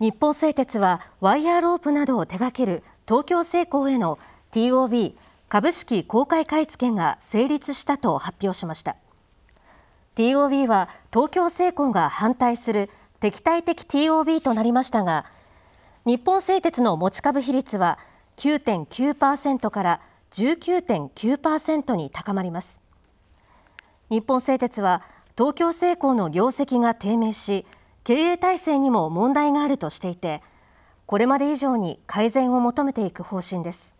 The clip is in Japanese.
日本製鉄はワイヤーロープなどを手掛ける東京製鋼への TOB 株式公開買い付けが成立したと発表しました TOB は東京製鋼が反対する敵対的 TOB となりましたが日本製鉄の持ち株比率は9.9%から19.9%に高まります日本製鉄は東京製鋼の業績が低迷し経営体制にも問題があるとしていてこれまで以上に改善を求めていく方針です。